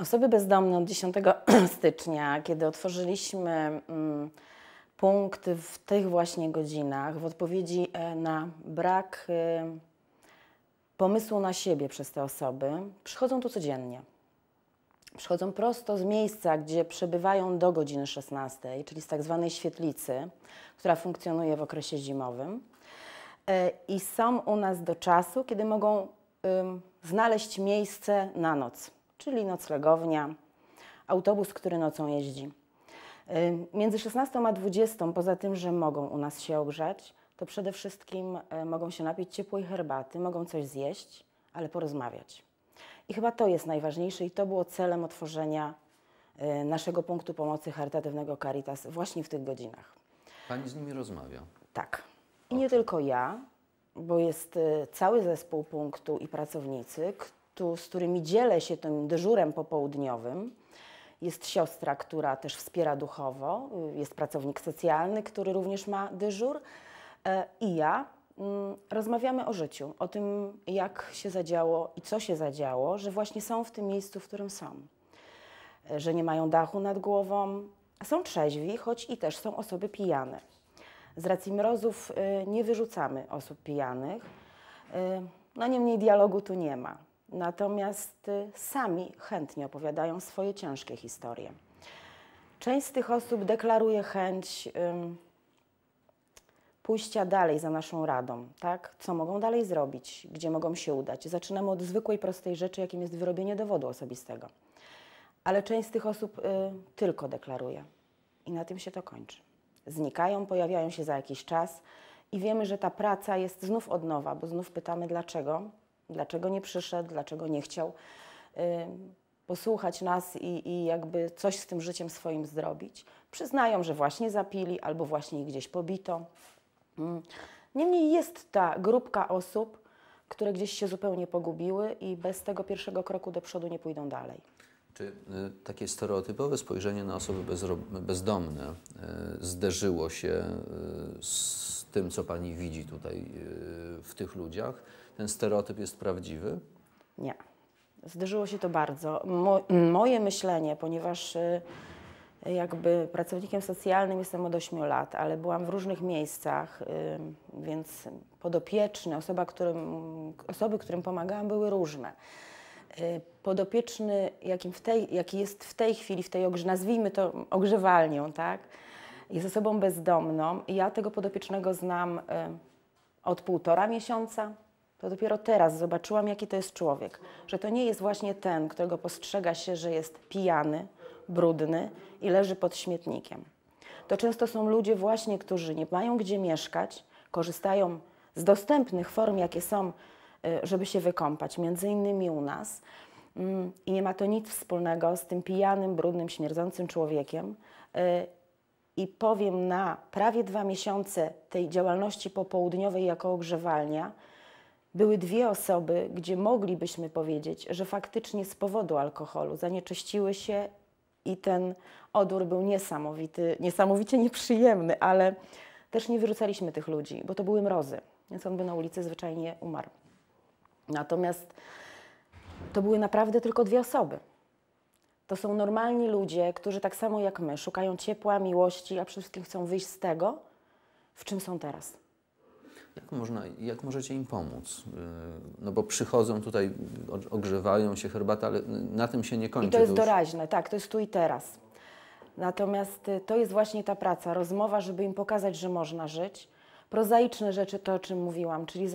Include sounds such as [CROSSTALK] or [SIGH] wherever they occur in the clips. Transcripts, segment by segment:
Osoby bezdomne od 10 [CLEARS THROAT] stycznia, kiedy otworzyliśmy mm, punkt w tych właśnie godzinach w odpowiedzi e, na brak y, pomysłu na siebie przez te osoby, przychodzą tu codziennie. Przychodzą prosto z miejsca, gdzie przebywają do godziny 16, czyli z tak zwanej świetlicy, która funkcjonuje w okresie zimowym. E, I są u nas do czasu, kiedy mogą znaleźć miejsce na noc czyli noclegownia, autobus, który nocą jeździ. Y, między 16 a 20, poza tym, że mogą u nas się ogrzać, to przede wszystkim y, mogą się napić ciepłej herbaty, mogą coś zjeść, ale porozmawiać. I chyba to jest najważniejsze i to było celem otworzenia y, naszego punktu pomocy charytatywnego Caritas właśnie w tych godzinach. Pani z nimi rozmawia? Tak. I nie tylko ja, bo jest cały zespół punktu i pracownicy, kontaktu, z którymi dzielę się tym dyżurem popołudniowym. Jest siostra, która też wspiera duchowo, y, jest pracownik socjalny, który również ma dyżur e, i ja. Mm, rozmawiamy o życiu, o tym, jak się zadziało i co się zadziało, że właśnie są w tym miejscu, w którym są. E, że nie mają dachu nad głową, są trzeźwi, choć i też są osoby pijane. Z racji mrozów y, nie wyrzucamy osób pijanych. Y, no niemniej dialogu tu nie ma. Natomiast y, sami chętnie opowiadają swoje ciężkie historie. Część z tych osób deklaruje chęć um, pójścia dalej za naszą radą, tak? Co mogą dalej zrobić, gdzie mogą się udać. Zaczynamy od zwykłej, prostej rzeczy, jakim jest wyrobienie dowodu osobistego. Ale część z tych osób y, tylko deklaruje i na tym się to kończy. Znikają, pojawiają się za jakiś czas i wiemy, że ta praca jest znów od nowa, bo znów pytamy dlaczego dlaczego nie przyszedł, dlaczego nie chciał posłuchać nas i, i, jakby coś z tym życiem swoim zrobić. Przyznają, że właśnie zapili albo właśnie ich gdzieś pobito. Mm. Niemniej jest ta grupka osób, które gdzieś się zupełnie pogubiły i bez tego pierwszego kroku do przodu nie pójdą dalej. Czy y, takie stereotypowe spojrzenie na osoby bezdomne y, zderzyło się y, z tym, co Pani widzi tutaj w tych ludziach? ten stereotyp jest prawdziwy? Nie. Zdarzyło się to bardzo. Mo moje myślenie, ponieważ y, jakby pracownikiem socjalnym jestem od 8 lat, ale byłam w różnych miejscach, y, więc podopieczny, osoba, którym, osoby, którym pomagałam, były różne. Y, podopieczny, jakim w tej, jaki jest w tej chwili, w tej nazwijmy to ogrzewalnią, tak? Jest osobą bezdomną. Ja tego podopiecznego znam od półtora miesiąca to dopiero teraz zobaczyłam, jaki to jest człowiek. Że to nie jest właśnie ten, którego postrzega się, że jest pijany, brudny i leży pod śmietnikiem. To często są ludzie właśnie, którzy nie mają gdzie mieszkać, korzystają z dostępnych form, jakie są, y, żeby się wykąpać, między innymi u nas. Mm, I nie ma to nic wspólnego z tym pijanym, brudnym, śmierdzącym człowiekiem. Y, I powiem, na prawie dwa miesiące tej działalności popołudniowej jako ogrzewalnia, były dwie osoby, gdzie moglibyśmy powiedzieć, że faktycznie z powodu alkoholu zanieczyściły się i ten odór był niesamowity, niesamowicie nieprzyjemny, ale też nie wyrzucaliśmy tych ludzi, bo to były mrozy, więc on by na ulicy zwyczajnie umarł. Natomiast to były naprawdę tylko dwie osoby. To są normalni ludzie, którzy tak samo jak my szukają ciepła, miłości, a przede wszystkim chcą wyjść z tego, w czym są teraz. Jak, można, jak możecie im pomóc? Y, no bo przychodzą tutaj, ogrzewają się herbata, ale na tym się nie kończy. I to jest już... doraźne, tak, to jest tu i teraz. Natomiast y, to jest właśnie ta praca, rozmowa, żeby im pokazać, że można żyć. Prozaiczne rzeczy, to o czym mówiłam, czyli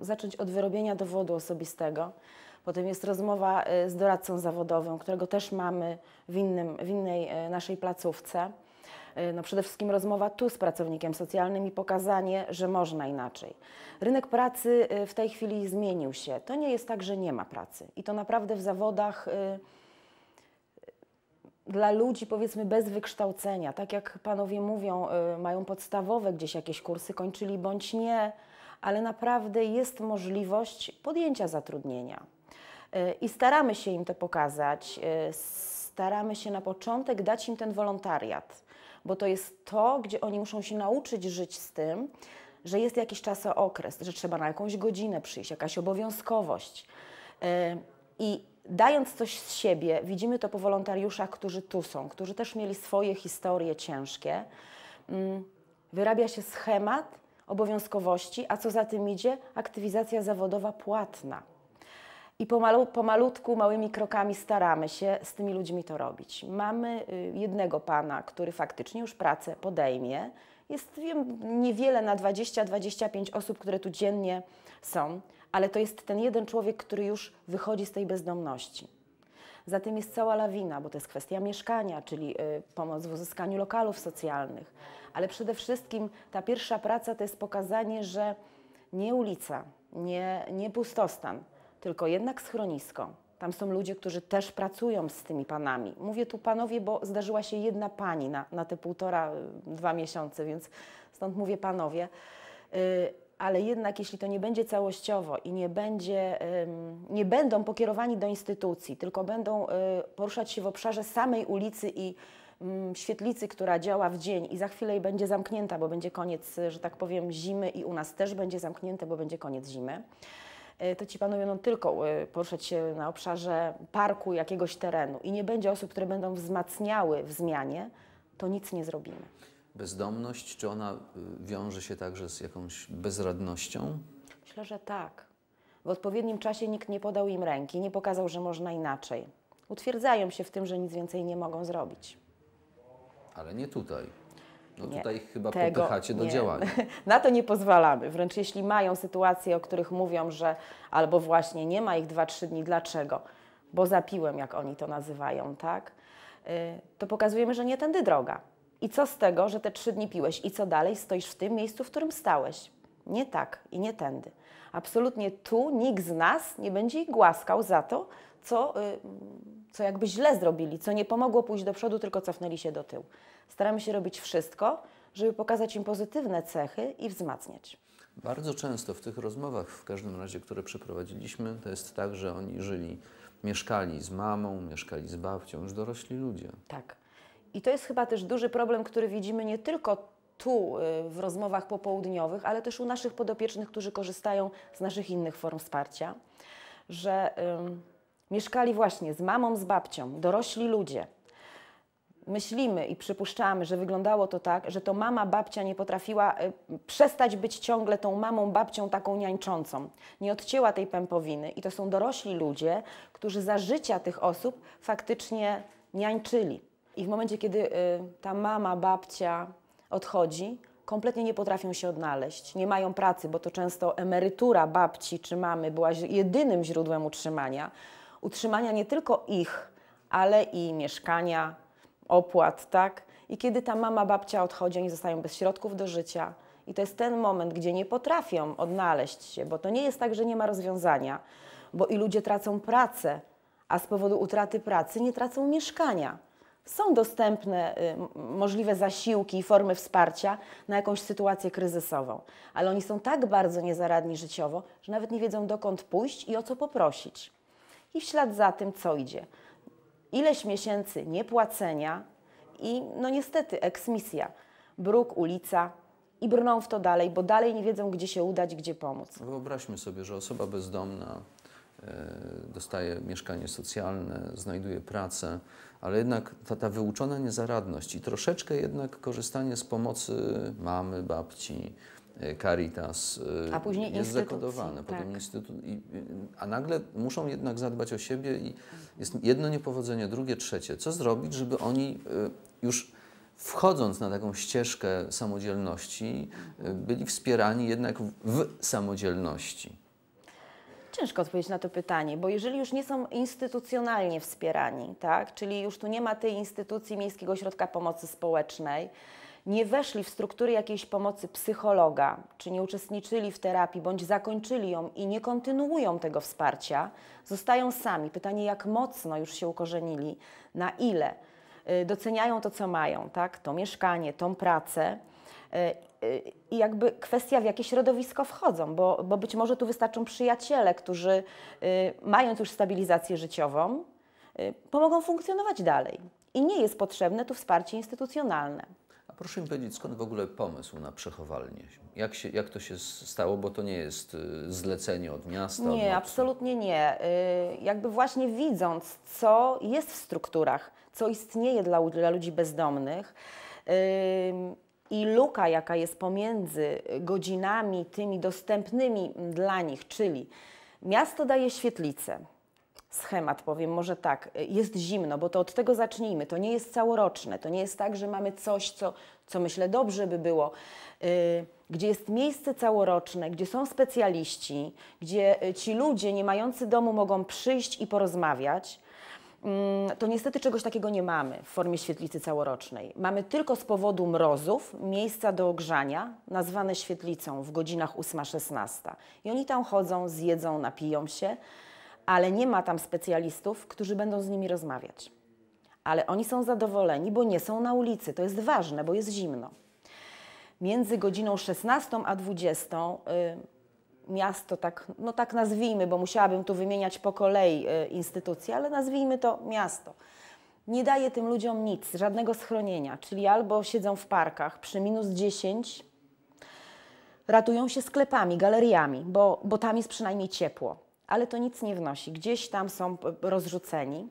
zacząć od wyrobienia dowodu osobistego. Potem jest rozmowa y, z doradcą zawodowym, którego też mamy w, innym, w innej naszej placówce. E, no przede wszystkim rozmowa tu z pracownikiem socjalnym i pokazanie, że można inaczej. Rynek pracy e, w tej chwili zmienił się. To nie jest tak, że nie ma pracy. I to naprawdę w zawodach e, dla ludzi powiedzmy bez wykształcenia, tak jak panowie mówią, mają podstawowe gdzieś jakieś kursy, kończyli bądź nie, ale naprawdę jest możliwość podjęcia zatrudnienia. I staramy się im to pokazać, staramy się na początek dać im ten wolontariat bo to jest to, gdzie oni muszą się nauczyć żyć z tym, że jest jakiś czas okres, że trzeba na jakąś godzinę przyjść, jakaś obowiązkowość. Yy, I dając coś z siebie, widzimy to po wolontariuszach, którzy tu są, którzy też mieli swoje historie ciężkie. Yy, wyrabia się schemat obowiązkowości, a co za tym idzie, aktywizacja zawodowa płatna. I pomalu, pomalutku, małymi krokami staramy się z tymi ludźmi to robić. Mamy y, jednego pana, który faktycznie już pracę podejmie. Jest wiem, niewiele na 20-25 osób, które tu dziennie są, ale to jest ten jeden człowiek, który już wychodzi z tej bezdomności. Za tym jest cała lawina, bo to jest kwestia mieszkania, czyli y, pomoc w uzyskaniu lokalów socjalnych. Ale przede wszystkim ta pierwsza praca to jest pokazanie, że nie ulica, nie, nie pustostan, tylko jednak schronisko. Tam są ludzie, którzy też pracują z tymi panami. Mówię tu panowie, bo zdarzyła się jedna pani na, na te półtora, y, dwa miesiące, więc stąd mówię panowie. Y, ale jednak, jeśli to nie będzie całościowo i nie, będzie, nie będą pokierowani do instytucji, tylko będą y, poruszać się w obszarze samej ulicy i świetlicy, która działa w dzień i za chwilę jej będzie zamknięta, bo będzie koniec, że tak powiem, zimy i u nas też będzie zamknięte, bo będzie koniec zimy E, to ci panowie będą no, tylko e, poruszać się na obszarze parku, jakiegoś terenu i nie będzie osób, które będą wzmacniały w zmianie, to nic nie zrobimy. Bezdomność, czy ona y, wiąże się także z jakąś bezradnością? Myślę, że tak. W odpowiednim czasie nikt nie podał im ręki, nie pokazał, że można inaczej. Utwierdzają się w tym, że nic więcej nie mogą zrobić. Ale nie tutaj. No tutaj chyba Tego popychacie do nie. działania. [LAUGHS] Na to nie pozwalamy. Wręcz jeśli mają sytuacje, o których mówią, że albo właśnie nie ma ich 2-3 dni, dlaczego? Bo zapiłem, jak oni to nazywają, tak? Y, to pokazujemy, że nie tędy droga. I co z tego, że te trzy dni piłeś i co dalej? Stoisz w tym miejscu, w którym stałeś. Nie tak i nie tędy. Absolutnie tu nikt z nas nie będzie ich głaskał za to, co. Yy, co jakby źle zrobili, co nie pomogło pójść do przodu, tylko cofnęli się do tyłu. Staramy się robić wszystko, żeby pokazać im pozytywne cechy i wzmacniać. Bardzo często w tych rozmowach, w każdym razie, które przeprowadziliśmy, to jest tak, że oni żyli, mieszkali z mamą, mieszkali z babcią, już dorośli ludzie. Tak. I to jest chyba też duży problem, który widzimy nie tylko tu y, w rozmowach popołudniowych, ale też u naszych podopiecznych, którzy korzystają z naszych innych form wsparcia, że. Mieszkali właśnie z mamą, z babcią, dorośli ludzie. Myślimy i przypuszczamy, że wyglądało to tak, że to mama, babcia nie potrafiła e, przestać być ciągle tą mamą, babcią taką niańczącą. Nie odcięła tej pępowiny i to są dorośli ludzie, którzy za życia tych osób faktycznie niańczyli. I w momencie, kiedy e, ta mama, babcia odchodzi, kompletnie nie potrafią się odnaleźć, nie mają pracy, bo to często emerytura babci czy mamy była jedynym źródłem utrzymania utrzymania nie tylko ich, ale i mieszkania, opłat, tak? I kiedy ta mama, babcia odchodzi, oni zostają bez środków do życia. I to jest ten moment, gdzie nie potrafią odnaleźć się, bo to nie jest tak, że nie ma rozwiązania, bo i ludzie tracą pracę, a z powodu utraty pracy nie tracą mieszkania. Są dostępne y, możliwe zasiłki i formy wsparcia na jakąś sytuację kryzysową, ale oni są tak bardzo niezaradni życiowo, że nawet nie wiedzą dokąd pójść i o co poprosić i w ślad za tym co idzie. Ileś miesięcy niepłacenia i no niestety eksmisja. Bruk, ulica, i brną w to dalej, bo dalej nie wiedzą, gdzie się udać, gdzie pomóc. No wyobraźmy sobie, że osoba bezdomna e, dostaje mieszkanie socjalne, znajduje pracę, ale jednak ta, ta wyuczona niezaradność i troszeczkę jednak korzystanie z pomocy mamy, babci, Y, Caritas y, a później jest instytut, tak. potem instytut, i, y, a nagle muszą jednak zadbać o siebie i jest jedno niepowodzenie, drugie, trzecie. Co zrobić, żeby oni już wchodząc na taką ścieżkę samodzielności, byli wspierani jednak w samodzielności? Ciężko odpowiedzieć na to pytanie, bo jeżeli już nie są instytucjonalnie wspierani, tak, czyli już tu nie ma tej instytucji Miejskiego Ośrodka Pomocy Społecznej, nie weszli w struktury jakiejś pomocy psychologa, czy nie uczestniczyli w terapii, bądź zakończyli ją i nie kontynuują tego wsparcia, zostają sami. Pytanie, jak mocno już się ukorzenili, na ile y, doceniają to, co mają, tak? to mieszkanie, tą pracę. Y, y, I jakby kwestia, w jakie środowisko wchodzą, bo, bo być może tu wystarczą przyjaciele, którzy mając już stabilizację życiową, pomogą funkcjonować dalej. I nie jest potrzebne tu wsparcie instytucjonalne proszę mi powiedzieć, skąd w ogóle pomysł na przechowalnię? Jak, się, jak to się stało? Bo to nie jest y, zlecenie od miasta? Nie, od... absolutnie nie. Y, jakby właśnie widząc, co jest w strukturach, co istnieje dla, dla ludzi bezdomnych, i luka, jaka jest pomiędzy godzinami tymi dostępnymi dla nich, czyli miasto daje świetlicę, schemat, powiem może tak, e, jest zimno, bo to od tego zacznijmy. To nie jest całoroczne, to nie jest tak, że mamy coś, co, co myślę dobrze by było, e, gdzie jest miejsce całoroczne, gdzie są specjaliści, gdzie e, ci ludzie nie mający domu mogą przyjść i porozmawiać. Mm, to niestety czegoś takiego nie mamy w formie świetlicy całorocznej. Mamy tylko z powodu mrozów miejsca do ogrzania, nazwane świetlicą w godzinach 8-16. I oni tam chodzą, zjedzą, napiją się ale nie ma tam specjalistów, którzy będą z nimi rozmawiać. Ale oni są zadowoleni, bo nie są na ulicy. To jest ważne, bo jest zimno. Między godziną 16 a 20 y, miasto, tak, no tak nazwijmy, bo musiałabym tu wymieniać po kolei y, instytucje, ale nazwijmy to miasto. Nie daje tym ludziom nic, żadnego schronienia, czyli albo siedzą w parkach przy minus 10, ratują się sklepami, galeriami, bo, bo tam jest przynajmniej ciepło ale to nic nie wnosi. Gdzieś tam są e, rozrzuceni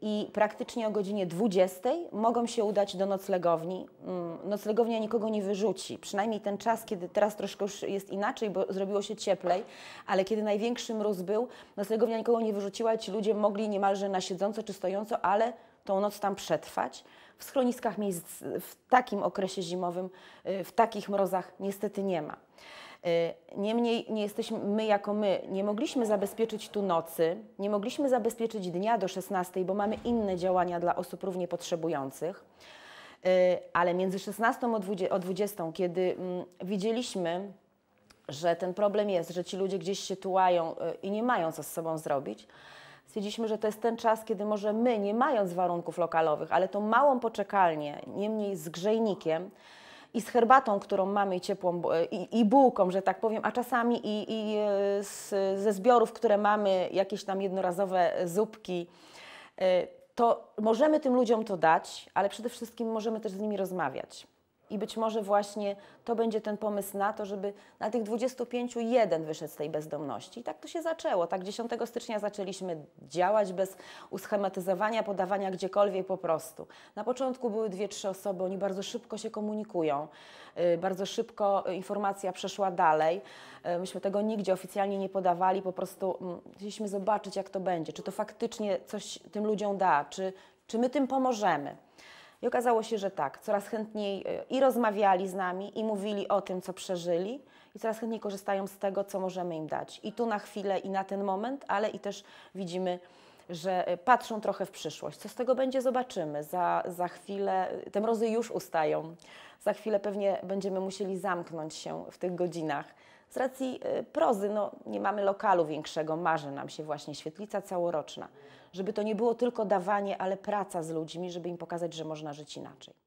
i praktycznie o godzinie 20 mogą się udać do noclegowni. Mm, noclegownia nikogo nie wyrzuci, przynajmniej ten czas, kiedy teraz troszkę już jest inaczej, bo zrobiło się cieplej, ale kiedy największy mróz był, noclegownia nikogo nie wyrzuciła, ci ludzie mogli niemalże na siedząco czy stojąco, ale tą noc tam przetrwać. W schroniskach miejsc w takim okresie zimowym, y, w takich mrozach niestety nie ma. Y, niemniej nie jesteśmy my jako my, nie mogliśmy zabezpieczyć tu nocy, nie mogliśmy zabezpieczyć dnia do 16, bo mamy inne działania dla osób równie potrzebujących. Y, ale między 16 a 20, kiedy mm, widzieliśmy, że ten problem jest, że ci ludzie gdzieś się tułają y, i nie mają co z sobą zrobić, stwierdziliśmy, że to jest ten czas, kiedy może my, nie mając warunków lokalowych, ale tą małą poczekalnię, niemniej z grzejnikiem, i z herbatą, którą mamy i ciepłą, e, i, i bułką, że tak powiem, a czasami i, i e, z, ze zbiorów, które mamy, jakieś tam jednorazowe zupki, e, to możemy tym ludziom to dać, ale przede wszystkim możemy też z nimi rozmawiać. I być może właśnie to będzie ten pomysł na to, żeby na tych 25 jeden wyszedł z tej bezdomności. I tak to się zaczęło. Tak 10 stycznia zaczęliśmy działać bez uschematyzowania, podawania gdziekolwiek po prostu. Na początku były dwie, trzy osoby, oni bardzo szybko się komunikują, y, bardzo szybko informacja przeszła dalej. Y, myśmy tego nigdzie oficjalnie nie podawali, po prostu mm, chcieliśmy zobaczyć, jak to będzie, czy to faktycznie coś tym ludziom da, czy, czy my tym pomożemy. I okazało się, że tak, coraz chętniej e, i rozmawiali z nami, i mówili o tym, co przeżyli, i coraz chętniej korzystają z tego, co możemy im dać. I tu na chwilę, i na ten moment, ale i też widzimy, że e, patrzą trochę w przyszłość. Co z tego będzie, zobaczymy. Za, za chwilę, e, te mrozy już ustają. Za chwilę pewnie będziemy musieli zamknąć się w tych godzinach. Z racji prozy, no, nie mamy lokalu większego, marzy nam się właśnie świetlica całoroczna żeby to nie było tylko dawanie, ale praca z ludźmi, żeby im pokazać, że można żyć inaczej.